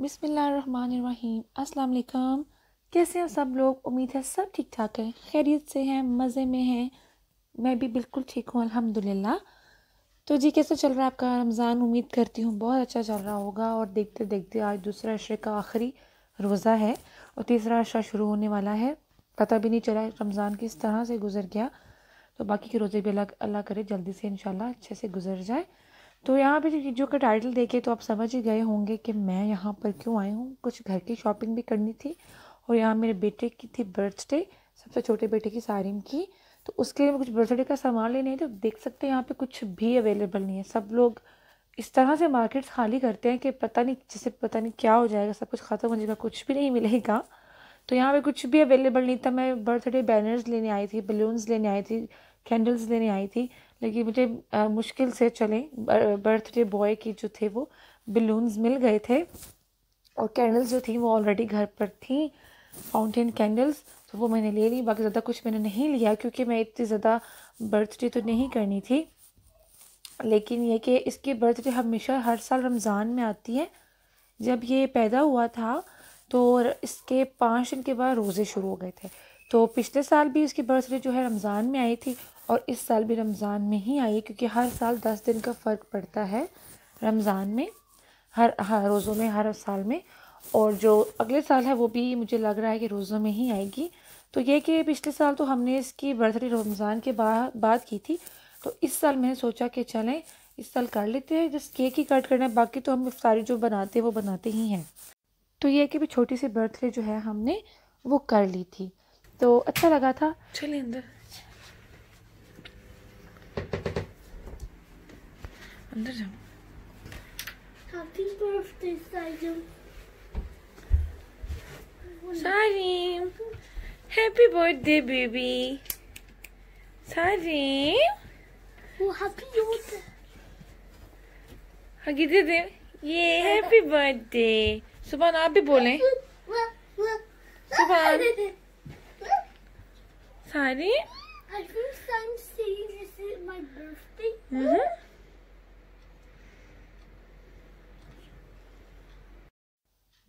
बिसमीम अस्सलाम कैसे हैं सब लोग उम्मीद है सब ठीक ठाक हैं खैरियत से हैं मज़े में हैं मैं भी बिल्कुल ठीक हूँ अल्हम्दुलिल्लाह तो जी कैसे चल रहा है आपका रमज़ान उम्मीद करती हूँ बहुत अच्छा चल रहा होगा और देखते देखते आज दूसरा अशरे का आखिरी रोज़ा है और तीसरा अशरा शुरू होने वाला है पता भी नहीं चला रमज़ान किस तरह से गुजर गया तो बाकी के रोज़े भी अल्लाह अल्लाह करे जल्दी से इन अच्छे से गुजर जाए तो यहाँ पे वीडियो का टाइटल देखे तो आप समझ ही गए होंगे कि मैं यहाँ पर क्यों आई हूँ कुछ घर की शॉपिंग भी करनी थी और यहाँ मेरे बेटे की थी बर्थडे सबसे छोटे बेटे की सारीम की तो उसके लिए कुछ बर्थडे का सामान लेने तो देख सकते हैं यहाँ पे कुछ भी अवेलेबल नहीं है सब लोग इस तरह से मार्केट्स खाली करते हैं कि पता नहीं जैसे पता नहीं क्या हो जाएगा सब कुछ ख़त्म हो जाएगा कुछ भी नहीं मिलेगा तो यहाँ पे कुछ भी अवेलेबल नहीं था मैं बर्थडे बैनर्स लेने आई थी बलून्स लेने आई थी कैंडल्स लेने आई थी लेकिन मुझे आ, मुश्किल से चले बर्थडे बॉय की जो थे वो बलून्स मिल गए थे और कैंडल्स जो थी वो ऑलरेडी घर पर थी फाउंटेन कैंडल्स तो वो मैंने ले ली बाकी ज़्यादा कुछ मैंने नहीं लिया क्योंकि मैं इतनी ज़्यादा बर्थडे तो नहीं करनी थी लेकिन यह कि इसकी बर्थडे हमेशा हर साल रमज़ान में आती है जब ये पैदा हुआ था तो इसके पाँच दिन के बाद रोज़े शुरू हो गए थे तो पिछले साल भी इसकी बर्थडे जो है रमज़ान में आई थी और इस साल भी रमज़ान में ही आई क्योंकि हर साल दस दिन का फ़र्क पड़ता है रमज़ान में हर हर रोज़ों में हर साल में और जो अगले साल है वो भी मुझे लग रहा है कि रोज़ों में ही आएगी तो ये कि पिछले साल तो हमने इसकी बर्थडे रमज़ान के बाद बात की थी तो इस साल मैंने सोचा कि चलें इस साल कर लेते हैं जस्ट केक ही कट करना है बाकी तो हम सारी जो बनाते हैं वो बनाते ही हैं तो ये कि भी छोटी सी बर्थडे जो है हमने वो कर ली थी तो अच्छा लगा था चलिए अंदर अंदर जाओ happy birthday Sajim Sajim happy birthday baby sorry वो हैप्पी यूथ हगी दे दे ये हैप्पी बर्थडे सुबह आप भी बोले सुबह sorry I think some saying this is my birthday Mm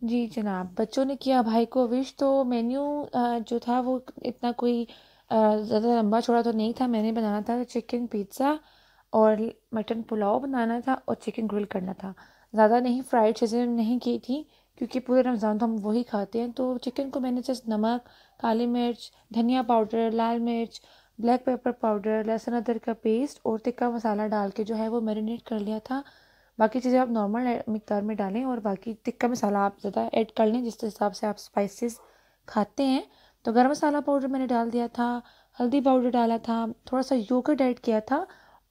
जी जनाब बच्चों ने किया भाई को विश तो मेन्यू जो था वो इतना कोई ज़्यादा लंबा छोड़ा तो नहीं था मैंने बनाना था चिकन पिज़्ज़ा और मटन पुलाव बनाना था और चिकन ग्रिल करना था ज़्यादा नहीं फ्राइड चीज़ें नहीं की थी क्योंकि पूरे रमज़ान तो हम वही खाते हैं तो चिकन को मैंने जस्ट नमक काली मिर्च धनिया पाउडर लाल मिर्च ब्लैक पेपर पाउडर लहसुन अदरक का पेस्ट और तिक्का मसाला डाल के जो है वो मैरिनेट कर लिया था बाकी चीज़ें आप नॉर्मल मकदार में डालें और बाकी टिक्का मसाला आप ज़्यादा ऐड कर लें जिस हिसाब से आप स्पाइसेस खाते हैं तो गर्म मसाला पाउडर मैंने डाल दिया था हल्दी पाउडर डाला था थोड़ा सा योगर्ट ऐड किया था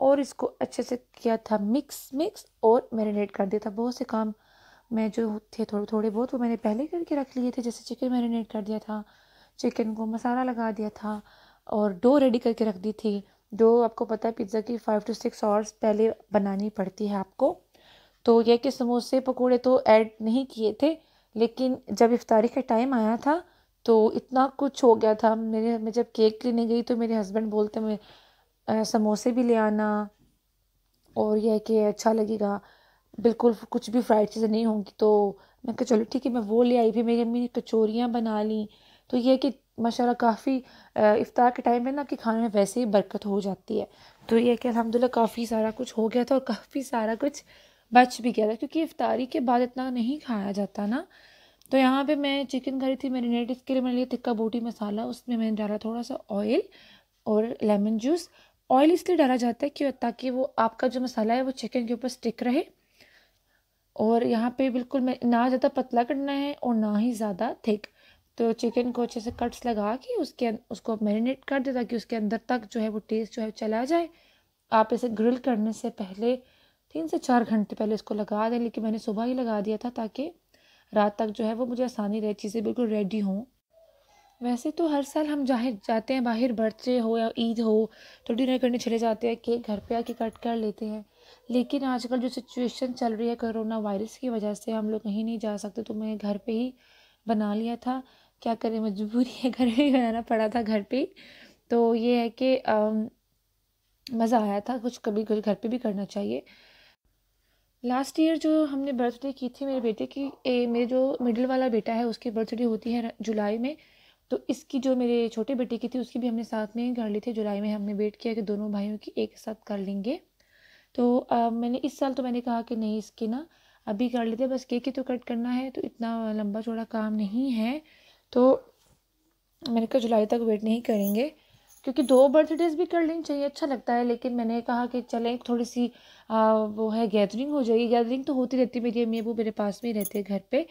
और इसको अच्छे से किया था मिक्स मिक्स और मैरिनेट कर दिया था बहुत से काम मैं जो थे थोड़े थोड़े बहुत वो मैंने पहले करके रख लिए थे जैसे चिकन मैरिनेट कर दिया था चिकन को मसाला लगा दिया था और डो रेडी करके रख दी थी डो आपको पता है पिज़्ज़ा की फ़ाइव टू सिक्स आवर्स पहले बनानी पड़ती है आपको तो यह कि समोसे पकोड़े तो ऐड नहीं किए थे लेकिन जब इफ्तारी का टाइम आया था तो इतना कुछ हो गया था मेरे मैं जब केक लेने गई तो मेरे हस्बैंड बोलते मैं समोसे भी ले आना और यह कि अच्छा लगेगा बिल्कुल कुछ भी फ्राइड चीज़ें नहीं होंगी तो मैं कहा चलो ठीक है मैं वो ले आई फिर मेरी अम्मी ने कचोरियाँ बना ली तो यह कि माशाल्लाह काफ़ी इफ्तार के टाइम में ना आपके खाने में वैसे ही बरकत हो जाती है तो यह कि अलहमदिल्ला काफ़ी सारा कुछ हो गया था और काफ़ी सारा कुछ बच भी गया था क्योंकि इफ्तारी के बाद इतना नहीं खाया जाता ना तो यहाँ पे मैं चिकन करी थी मेरीनेट इसके लिए मैंने लिया तिक्का बूटी मसाला उसमें मैंने डाला थोड़ा सा ऑयल और लेमन जूस ऑयल इसलिए डाला जाता है कि ताकि वो आपका जो मसाला है वो चिकन के ऊपर स्टिक रहे और यहाँ पे बिल्कुल मैं ना ज़्यादा पतला करना है और ना ही ज़्यादा थिक तो चिकन को अच्छे से कट्स लगा के उसके अं-, उसको मैरिनेट कर दे ताकि उसके अंदर तक जो है वो टेस्ट जो है चला जाए आप इसे ग्रिल करने से पहले तीन से चार घंटे पहले इसको लगा दें लेकिन मैंने सुबह ही लगा दिया था ताकि रात तक जो है वो मुझे आसानी रहे चीज़ें बिल्कुल रेडी हों वैसे तो हर साल हम जाहिर जाते हैं बाहर बर्थडे हो या ईद हो तो डिनर करने चले जाते हैं केक घर पे आके कट कर लेते हैं लेकिन आजकल जो सिचुएशन चल रही है कोरोना वायरस की वजह से हम लोग कहीं नहीं जा सकते तो मैंने घर पे ही बना लिया था क्या करें मजबूरी है घर में ही बनाना पड़ा था घर पे तो ये है कि मज़ा आया था कुछ कभी कुछ घर पर भी करना चाहिए लास्ट ईयर जो हमने बर्थडे की थी मेरे बेटे की ए, मेरे जो मिडिल वाला बेटा है उसकी बर्थडे होती है जुलाई में तो इसकी जो मेरे छोटे बेटे की थी उसकी भी हमने साथ में कर ली थी जुलाई में हमने वेट किया कि दोनों भाइयों की एक साथ कर लेंगे तो आ, मैंने इस साल तो मैंने कहा कि नहीं इसकी ना अभी कर लेते बस केक ही तो कट करना है तो इतना लंबा चौड़ा काम नहीं है तो मैंने कहा जुलाई तक वेट नहीं करेंगे क्योंकि दो बर्थडेज भी कर लेनी चाहिए अच्छा लगता है लेकिन मैंने कहा कि चलें थोड़ी सी आ, वो है गैदरिंग हो जाएगी गैदरिंग तो होती रहती है मेरी अम्मी अबू मेरे पास में ही रहते हैं घर पे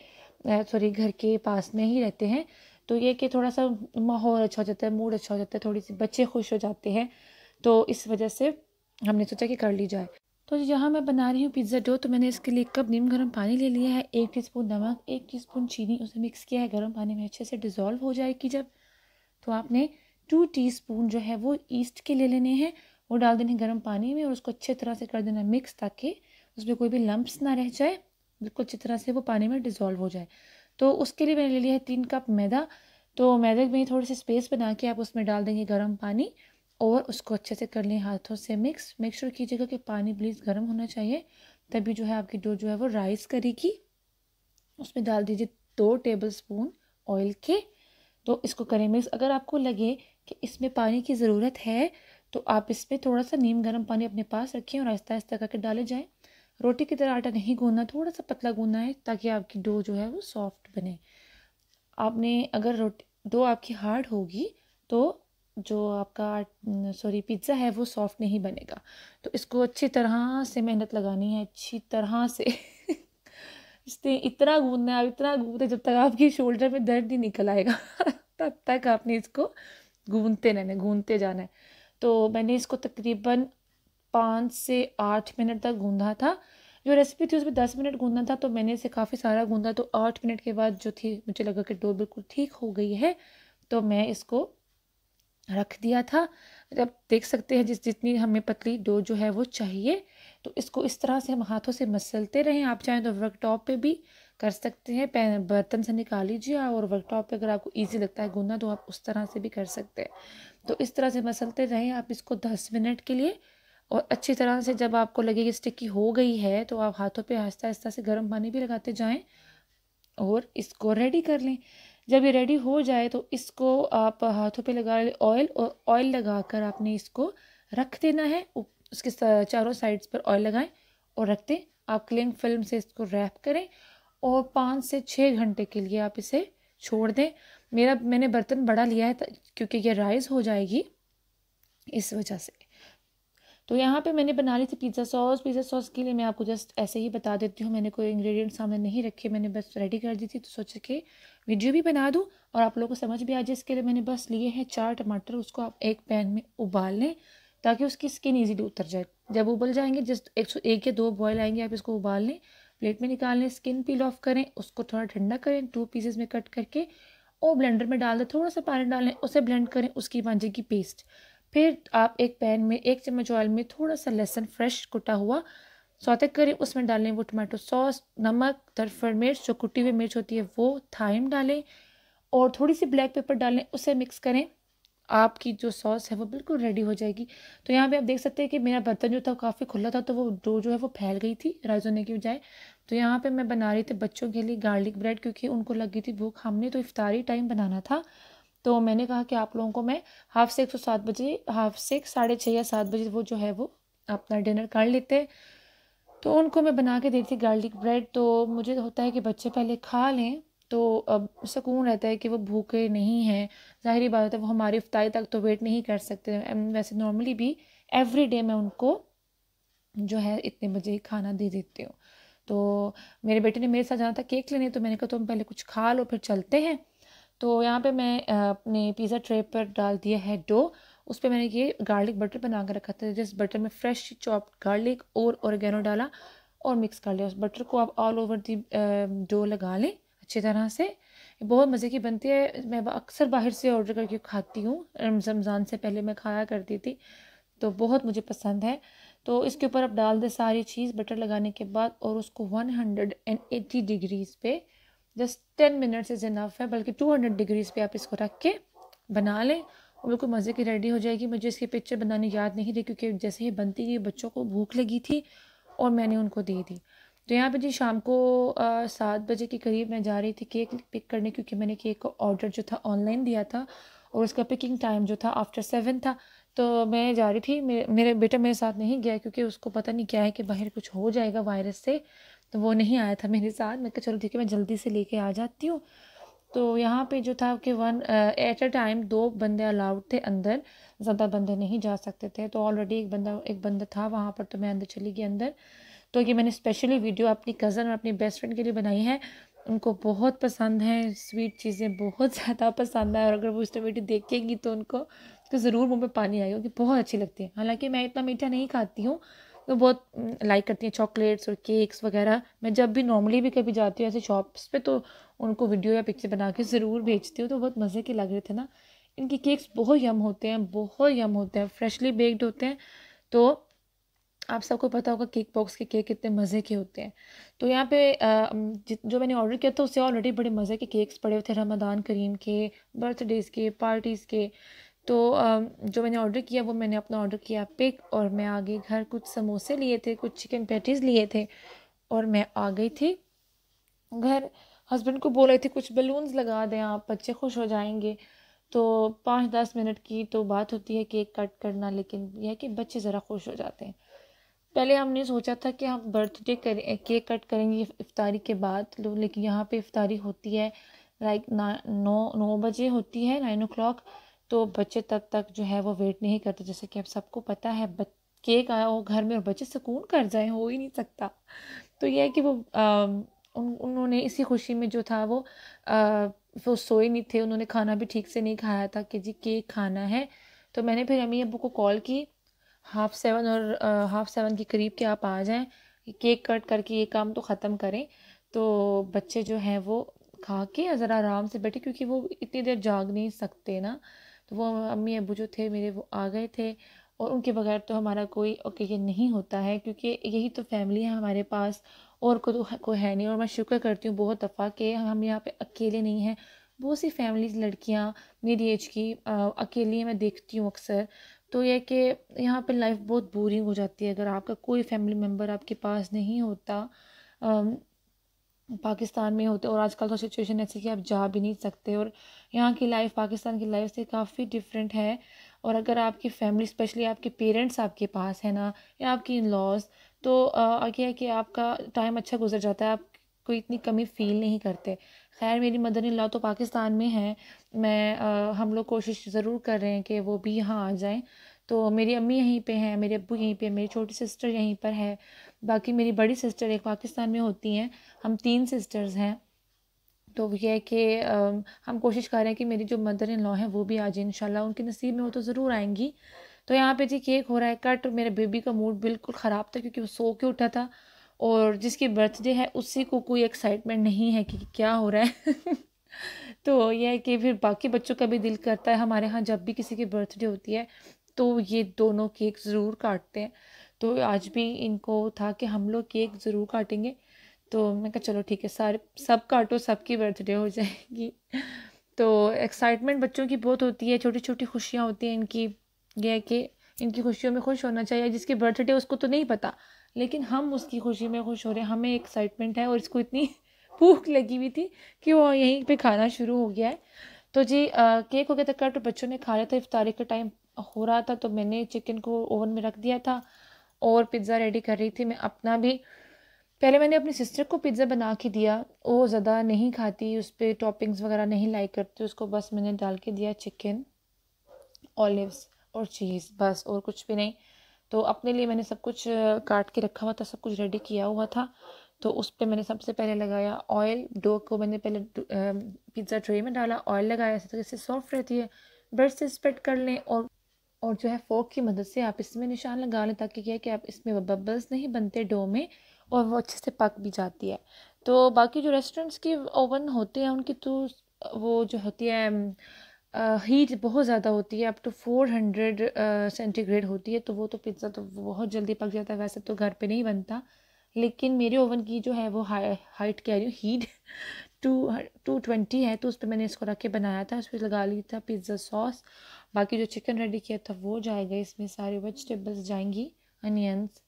सॉरी घर के पास में ही रहते हैं तो ये कि थोड़ा सा माहौल अच्छा हो जाता है मूड अच्छा हो जाता है थोड़ी सी बच्चे खुश हो जाते हैं तो इस वजह से हमने सोचा कि कर ली जाए तो यहाँ मैं बना रही हूँ पिज़्ज़ा डो तो मैंने इसके लिए कप नीम गर्म पानी ले लिया है एक स्पून नमक एक स्पून चीनी उसे मिक्स किया है गर्म पानी में अच्छे से डिज़ोल्व हो जाएगी जब तो आपने टू स्पून जो है वो ईस्ट के ले लेने हैं वो डाल देने गर्म पानी में और उसको अच्छे तरह से कर देना मिक्स ताकि उसमें कोई भी लम्ब्स ना रह जाए बिल्कुल अच्छी तरह से वो पानी में डिज़ोल्व हो जाए तो उसके लिए मैंने ले लिया है तीन कप मैदा तो मैदे में थोड़ी सी स्पेस बना के आप उसमें डाल देंगे गर्म पानी और उसको अच्छे से कर लें हाथों से मिक्स मेक श्योर कीजिएगा कि पानी प्लीज़ गर्म होना चाहिए तभी जो है आपकी डो जो है वो राइस करेगी उसमें डाल दीजिए दो टेबल स्पून ऑयल के तो इसको करें मिक्स अगर आपको लगे कि इसमें पानी की ज़रूरत है तो आप इसमें थोड़ा सा नीम गर्म पानी अपने पास रखें और आहिस्ता आहिस्ता करके डाले जाएँ रोटी की तरह आटा नहीं गूंदना थोड़ा सा पतला गूंदना है ताकि आपकी डो जो है वो सॉफ्ट बने आपने अगर रोटी डो आपकी हार्ड होगी तो जो आपका सॉरी पिज़्ज़ा है वो सॉफ्ट नहीं बनेगा तो इसको अच्छी तरह से मेहनत लगानी है अच्छी तरह से इसने इतना गूंदना है आप इतना गूंदे जब तक आपकी शोल्डर में दर्द ही निकल आएगा तब तक आपने इसको गूंदते रहना है गूंदते जाना है तो मैंने इसको तकरीबन पाँच से आठ मिनट तक गूंधा था जो रेसिपी थी उसमें दस मिनट गूंदना था तो मैंने इसे काफ़ी सारा गूंदा तो आठ मिनट के बाद जो थी मुझे लगा कि डो बिल्कुल ठीक हो गई है तो मैं इसको रख दिया था जब देख सकते हैं जिस जितनी हमें पतली डो जो है वो चाहिए तो इसको इस तरह से हम हाथों से मसलते रहें आप चाहें तो वर्क टॉप पे भी कर सकते हैं पैन बर्तन से निकाल लीजिए और वर्कटॉप पे अगर आपको ईजी लगता है गूंदना तो आप उस तरह से भी कर सकते हैं तो इस तरह से मसलते रहें आप इसको दस मिनट के लिए और अच्छी तरह से जब आपको लगे कि स्टिकी हो गई है तो आप हाथों पे आहिस्ता आहिस्ता से गर्म पानी भी लगाते जाएं और इसको रेडी कर लें जब ये रेडी हो जाए तो इसको आप हाथों पे लगा ऑयल और ऑयल लगा कर आपने इसको रख देना है उसके चारों साइड्स पर ऑयल लगाएं और रख दें आप क्लिंग फिल्म से इसको रैप करें और पाँच से छः घंटे के लिए आप इसे छोड़ दें मेरा मैंने बर्तन बड़ा लिया है क्योंकि ये राइस हो जाएगी इस वजह से तो यहाँ पे मैंने बना ली थी पिज़्ज़ा सॉस पिज़्ज़ा सॉस के लिए मैं आपको जस्ट ऐसे ही बता देती हूँ मैंने कोई इंग्रेडिएंट सामने नहीं रखे मैंने बस रेडी कर दी थी तो सोचा कि वीडियो भी बना दूँ और आप लोगों को समझ भी आ जाए इसके लिए मैंने बस लिए हैं चार टमाटर उसको आप एक पैन में उबाल लें ताकि उसकी स्किन ईजिली उतर जाए जब उबल जाएंगे जस्ट एक सौ एक या दो बॉयल आएंगे आप इसको उबाल लें प्लेट में निकाल लें स्किन पील ऑफ करें उसको थोड़ा ठंडा करें टू पीसेस में कट करके और ब्लेंडर में डाल दें थोड़ा सा पानी डालें उसे ब्लेंड करें उसकी मांझे की पेस्ट फिर आप एक पैन में एक चम्मच ऑयल में थोड़ा सा लहसुन फ्रेश कुटा हुआ सौते करें उसमें डालें वो टमाटो सॉस नमक दरफड़ मिर्च जो कुटी हुई मिर्च होती है वो थाइम डालें और थोड़ी सी ब्लैक पेपर डालें उसे मिक्स करें आपकी जो सॉस है वो बिल्कुल रेडी हो जाएगी तो यहाँ पे आप देख सकते हैं कि मेरा बर्तन जो था काफ़ी खुला था तो वो डो जो है वो फैल गई थी राइज होने की बजाय तो यहाँ पे मैं बना रही थी बच्चों के लिए गार्लिक ब्रेड क्योंकि उनको लगी थी भूख हमने तो इफ्तारी टाइम बनाना था तो मैंने कहा कि आप लोगों को मैं हाफ सिक्स सौ सात बजे हाफ सिक्स साढ़े छः या सात बजे वो जो है वो अपना डिनर कर लेते तो उनको मैं बना के देती थी गार्लिक ब्रेड तो मुझे होता है कि बच्चे पहले खा लें तो अब सुकून रहता है कि वो भूखे नहीं हैं ज़ाहरी बात है वो हमारी अफ्तारी तक तो वेट नहीं कर सकते वैसे नॉर्मली भी एवरी डे मैं उनको जो है इतने बजे खाना दे देती हूँ तो मेरे बेटे ने मेरे साथ जाना था केक लेने तो मैंने कहा तुम पहले कुछ खा लो फिर चलते हैं तो यहाँ पे मैं अपने पिज़्ज़ा ट्रे पर डाल दिया है डो उस पर मैंने ये गार्लिक बटर बना कर रखा था जिस बटर में फ्रेश चॉप गार्लिक और ओरिगेनो डाला और मिक्स कर लिया उस बटर को आप ऑल ओवर दी डो लगा लें अच्छी तरह से बहुत मज़े की बनती है मैं अक्सर बाहर से ऑर्डर करके खाती हूँ रमज़ान से पहले मैं खाया करती थी तो बहुत मुझे पसंद है तो इसके ऊपर आप डाल दें सारी चीज़ बटर लगाने के बाद और उसको 180 डिग्रीज़ पे जस्ट 10 मिनट्स इज़ इनफ है बल्कि 200 डिग्रीज़ पे आप इसको रख के बना लें और बिल्कुल मज़े की रेडी हो जाएगी मुझे इसकी पिक्चर बनानी याद नहीं थी क्योंकि जैसे ही बनती थी बच्चों को भूख लगी थी और मैंने उनको दे दी तो यहाँ पे जी शाम को सात बजे के करीब मैं जा रही थी केक पिक करने क्योंकि मैंने केक का ऑर्डर जो था ऑनलाइन दिया था और उसका पिकिंग टाइम जो था आफ्टर सेवन था तो मैं जा रही थी मेरे मेरे बेटा मेरे साथ नहीं गया क्योंकि उसको पता नहीं क्या है कि बाहर कुछ हो जाएगा वायरस से तो वो नहीं आया था मेरे साथ मैं कहा चलो ठीक है मैं जल्दी से लेके आ जाती हूँ तो यहाँ पे जो था कि वन एट अ टाइम दो बंदे अलाउड थे अंदर ज़्यादा बंदे नहीं जा सकते थे तो ऑलरेडी एक बंदा एक बंदा था वहाँ पर तो मैं अंदर चली गई अंदर तो ये मैंने स्पेशली वीडियो अपनी कज़न और अपनी बेस्ट फ्रेंड के लिए बनाई है उनको बहुत पसंद है स्वीट चीज़ें बहुत ज़्यादा पसंद है और अगर वो इस वीडियो देखेंगी तो उनको तो ज़रूर मुँह में पानी आएगा क्योंकि बहुत अच्छी लगती है हालाँकि मैं इतना मीठा नहीं खाती हूँ तो बहुत लाइक करती हैं चॉकलेट्स और केक्स वगैरह मैं जब भी नॉर्मली भी कभी जाती हूँ ऐसे शॉप्स पे तो उनको वीडियो या पिक्चर बना के ज़रूर भेजती हूँ तो बहुत मज़े के लग रहे थे ना इनके केक्स बहुत यम होते हैं बहुत यम होते हैं फ्रेशली बेक्ड होते हैं तो आप सबको पता होगा केक बॉक्स के केक कितने मज़े के होते हैं तो यहाँ पे जो मैंने ऑर्डर किया था उससे ऑलरेडी बड़े मज़े के केक्स पड़े हुए थे रमदान करीम के बर्थडेज़ के पार्टीज़ के तो जो मैंने ऑर्डर किया वो मैंने अपना ऑर्डर किया पिक और मैं आ गई घर कुछ समोसे लिए थे कुछ चिकन पैटीज़ लिए थे और मैं आ गई थी घर हस्बैंड को बोल रही थी कुछ बलून्स लगा दें आप बच्चे खुश हो जाएंगे तो पाँच दस मिनट की तो बात होती है केक कट करना लेकिन यह कि बच्चे ज़रा खुश हो जाते हैं पहले हमने सोचा था कि हम बर्थडे करें केक कट करेंगे इफ्तारी के बाद लेकिन यहाँ पे इफ्तारी होती है लाइक ना नौ नौ बजे होती है नाइन ओ क्लाक तो बच्चे तब तक जो है वो वेट नहीं करते जैसे कि अब सबको पता है केक आया हो घर में और बच्चे सुकून कर जाए हो ही नहीं सकता तो यह है कि वो आ, उन उन्होंने इसी खुशी में जो था वो आ, वो सोए नहीं थे उन्होंने खाना भी ठीक से नहीं खाया था कि जी केक खाना है तो मैंने फिर अम्मी अबू को कॉल की हाफ़ सेवन और हाफ़ सेवन के करीब के आप आ जाएं केक कट करके ये काम तो ख़त्म करें तो बच्चे जो हैं वो खा के ज़रा आराम से बैठे क्योंकि वो इतनी देर जाग नहीं सकते ना तो वो अम्मी अबू जो थे मेरे वो आ गए थे और उनके बगैर तो हमारा कोई ओकेजन नहीं होता है क्योंकि यही तो फैमिली है हमारे पास और को तो कोई है नहीं और मैं शुक्र करती हूँ बहुत दफ़ा कि हम यहाँ पे अकेले नहीं हैं बहुत सी फैमिलीज लड़कियाँ मेरी एज की आ, अकेली मैं देखती हूँ अक्सर तो यह कि यहाँ पे लाइफ बहुत बोरिंग हो जाती है अगर आपका कोई फैमिली मेम्बर आपके पास नहीं होता पाकिस्तान में होते और आजकल तो सिचुएशन ऐसी कि आप जा भी नहीं सकते और यहाँ की लाइफ पाकिस्तान की लाइफ से काफ़ी डिफरेंट है और अगर आपकी फैमिली स्पेशली आपके पेरेंट्स आपके पास है ना या आपकी इन लॉज तो आगे है कि आपका टाइम अच्छा गुजर जाता है आप कोई इतनी कमी फील नहीं करते खैर मेरी मदर इन लॉ तो पाकिस्तान में है मैं आ, हम लोग कोशिश ज़रूर कर रहे हैं कि वो भी यहाँ आ जाएँ तो मेरी अम्मी यहीं पे हैं मेरे अबू यहीं पे मेरी छोटी सिस्टर यहीं पर है बाकी मेरी बड़ी सिस्टर एक पाकिस्तान में होती हैं हम तीन सिस्टर्स हैं तो यह है कि हम कोशिश कर रहे हैं कि मेरी जो मदर इन लॉ है वो भी आ जाए इन उनके नसीब में वो तो ज़रूर आएंगी तो यहाँ पे जी केक हो रहा है कट मेरे बेबी का मूड बिल्कुल ख़राब था क्योंकि वो सो के उठा था और जिसकी बर्थडे है उसी को कोई एक्साइटमेंट नहीं है कि क्या हो रहा है तो यह है कि फिर बाकी बच्चों का भी दिल करता है हमारे यहाँ जब भी किसी की बर्थडे होती है तो ये दोनों केक ज़रूर काटते हैं तो आज भी इनको था कि हम लोग केक ज़रूर काटेंगे तो मैं कहा चलो ठीक है सारे सब काटो सबकी बर्थडे हो जाएगी तो एक्साइटमेंट बच्चों की बहुत होती है छोटी छोटी खुशियाँ होती हैं इनकी यह है कि इनकी खुशियों में खुश होना चाहिए जिसकी बर्थडे उसको तो नहीं पता लेकिन हम उसकी खुशी में खुश हो रहे हैं हमें एक्साइटमेंट है और इसको इतनी भूख लगी हुई थी कि वो यहीं पे खाना शुरू हो गया है तो जी आ, केक हो गया था कट तो बच्चों ने खा लिया था इफ्तारी का टाइम हो रहा था तो मैंने चिकन को ओवन में रख दिया था और पिज़्ज़ा रेडी कर रही थी मैं अपना भी पहले मैंने अपनी सिस्टर को पिज़्ज़ा बना के दिया वो ज़्यादा नहीं खाती उस पर टॉपिंग्स वगैरह नहीं लाइक करती उसको बस मैंने डाल के दिया चिकन ऑलिव्स और चीज़ बस और कुछ भी नहीं तो अपने लिए मैंने सब कुछ काट के रखा हुआ था सब कुछ रेडी किया हुआ था तो उस पर मैंने सबसे पहले लगाया ऑयल डो को मैंने पहले पिज़्ज़ा ट्रे में डाला ऑयल लगाया ऐसे तो इससे सॉफ्ट रहती है ब्रश से स्प्रेड कर लें और और जो है फोक की मदद से आप इसमें निशान लगा लें ताकि क्या है कि आप इसमें बबल्स नहीं बनते डो में और वो अच्छे से पक भी जाती है तो बाकी जो रेस्टोरेंट्स के ओवन होते हैं उनकी तो वो जो होती है हीट बहुत ज़्यादा होती है up to four hundred centigrade होती है तो वो तो पिज़्ज़ा तो बहुत जल्दी पक जाता है वैसे तो घर पे नहीं बनता लेकिन मेरे ओवन की जो है वो हाई हाइट कह रही हूँ हीट टू टू ट्वेंटी है तो उस पर मैंने इसको रख के बनाया था उस पर लगा ली था पिज़्ज़ा सॉस बाकी जो चिकन रेडी किया था वो जाएगा इसमें सारे वेजिटेबल्स जाएंगी अनियंस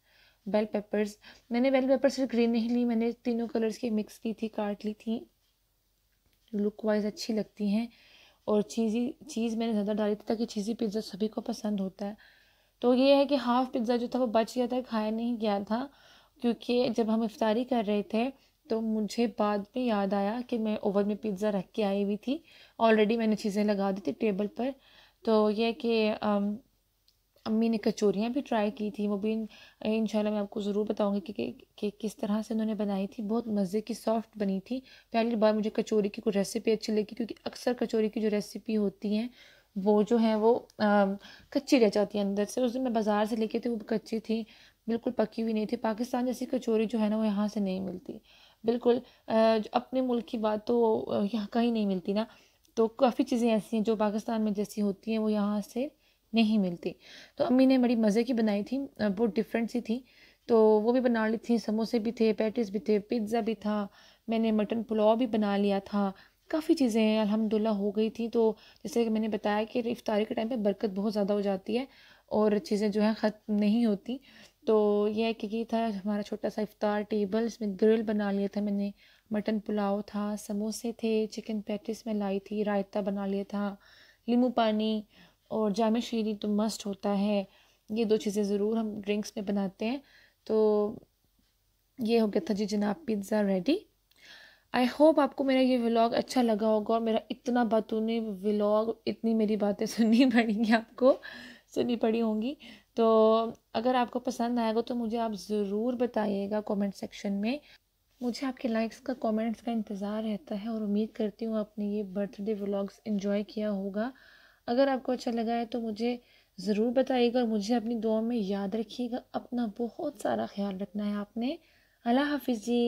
बेल पेपर्स मैंने बेल पेपर सिर्फ ग्रीन नहीं ली मैंने तीनों कलर्स की मिक्स की थी काट ली थी लुक वाइज अच्छी लगती हैं और चीज़ी चीज़ मैंने ज़्यादा डाली थी ताकि चीज़ी पिज़्ज़ा सभी को पसंद होता है तो ये है कि हाफ़ पिज़्ज़ा जो था वो बच गया था खाया नहीं गया था क्योंकि जब हम इफ्तारी कर रहे थे तो मुझे बाद में याद आया कि मैं ओवन में पिज़्ज़ा रख के आई हुई थी ऑलरेडी मैंने चीज़ें लगा दी थी टेबल पर तो यह कि अम्मी ने कचोरियाँ भी ट्राई की थी वो भी इन शाला मैं आपको ज़रूर बताऊँगी कि, कि, कि किस तरह से उन्होंने बनाई थी बहुत मज़े की सॉफ्ट बनी थी पहली बार मुझे कचोरी की कोई रेसिपी अच्छी लगी क्योंकि अक्सर कचोरी की जो रेसिपी होती हैं वो जो है वो आ, कच्ची रह जाती है अंदर से उस दिन मैं बाज़ार से लेके थी वो कच्ची थी बिल्कुल पकी हुई नहीं थी पाकिस्तान जैसी कचोरी जो है ना वो यहाँ से नहीं मिलती बिल्कुल अपने मुल्क की बात तो यहाँ कहीं नहीं मिलती ना तो काफ़ी चीज़ें ऐसी हैं जो पाकिस्तान में जैसी होती हैं वो यहाँ से नहीं मिलती तो अम्मी ने बड़ी मज़े की बनाई थी बहुत डिफरेंट सी थी तो वो भी बना ली थी समोसे भी थे पैटिस भी थे पिज्ज़ा भी था मैंने मटन पुलाव भी बना लिया था काफ़ी चीज़ें अलहमदिल्ला हो गई थी तो जैसे कि मैंने बताया कि इफ्तारी के टाइम पे बरकत बहुत ज़्यादा हो जाती है और चीज़ें जो है ख़त्म नहीं होती तो यह है कि था हमारा छोटा सा इफ्तार टेबल इसमें ग्रिल बना लिया था मैंने मटन पुलाव था समोसे थे चिकन पैटिस में लाई थी रायता बना लिया था नींबू पानी और जाम शीरी तो मस्ट होता है ये दो चीज़ें ज़रूर हम ड्रिंक्स में बनाते हैं तो ये हो गया था जी जनाब पिज़्ज़ा रेडी आई होप आपको मेरा ये व्लॉग अच्छा लगा होगा और मेरा इतना बतूनी व्लॉग इतनी मेरी बातें सुननी पड़ेंगी आपको सुननी पड़ी होंगी तो अगर आपको पसंद आएगा तो मुझे आप ज़रूर बताइएगा कमेंट सेक्शन में मुझे आपके लाइक्स का कमेंट्स का इंतज़ार रहता है और उम्मीद करती हूँ आपने ये बर्थडे व्लॉग्स इन्जॉय किया होगा अगर आपको अच्छा लगा है तो मुझे ज़रूर बताइएगा और मुझे अपनी दुआ में याद रखिएगा अपना बहुत सारा ख्याल रखना है आपने अल्लाह हाफिज़ जी